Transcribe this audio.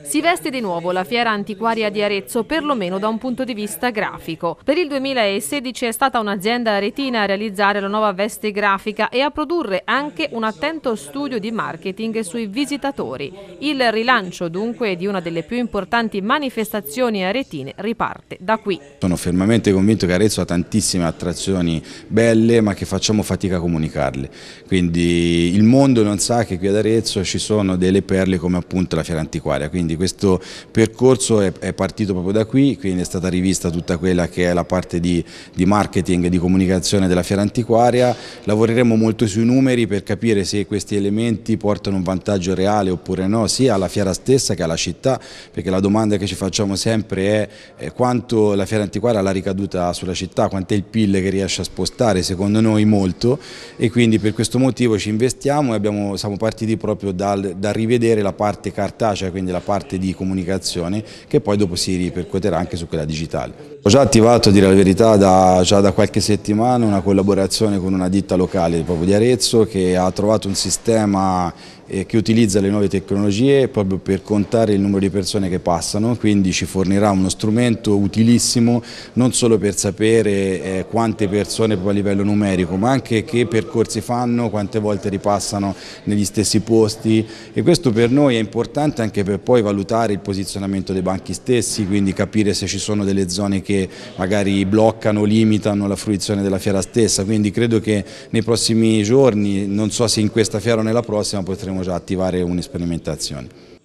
Si veste di nuovo la fiera antiquaria di Arezzo, perlomeno da un punto di vista grafico. Per il 2016 è stata un'azienda aretina a realizzare la nuova veste grafica e a produrre anche un attento studio di marketing sui visitatori. Il rilancio dunque di una delle più importanti manifestazioni aretine riparte da qui. Sono fermamente convinto che Arezzo ha tantissime attrazioni belle ma che facciamo fatica a comunicarle. Quindi il mondo non sa che qui ad Arezzo ci sono delle perle come appunto la fiera antiquaria. Quindi quindi questo percorso è, è, partito proprio da qui, quindi è stata rivista tutta quella che è la parte di, di marketing e di comunicazione della fiera antiquaria, lavoreremo molto sui numeri per capire se questi elementi portano un vantaggio reale oppure no, sia alla fiera stessa che alla città, perché la domanda che ci facciamo sempre è quanto la fiera antiquaria ha la ricaduta sulla città, quant'è il PIL che riesce a spostare, secondo noi molto e quindi per questo motivo ci investiamo e abbiamo, siamo partiti proprio dal, dal rivedere la parte cartacea, quindi la parte parte di comunicazione che poi dopo si ripercuoterà anche su quella digitale. Ho già attivato, a dire la verità, da, già da qualche settimana una collaborazione con una ditta locale proprio di Arezzo che ha trovato un sistema che utilizza le nuove tecnologie proprio per contare il numero di persone che passano, quindi ci fornirà uno strumento utilissimo non solo per sapere eh, quante persone a livello numerico, ma anche che percorsi fanno, quante volte ripassano negli stessi posti e questo per noi è importante anche per poi valutare il posizionamento dei banchi stessi, quindi capire se ci sono delle zone che magari bloccano, limitano la fruizione della fiera stessa, quindi credo che nei prossimi giorni, non so se in questa fiera o nella prossima, potremo riusciamo già attivare un'esperimentazione.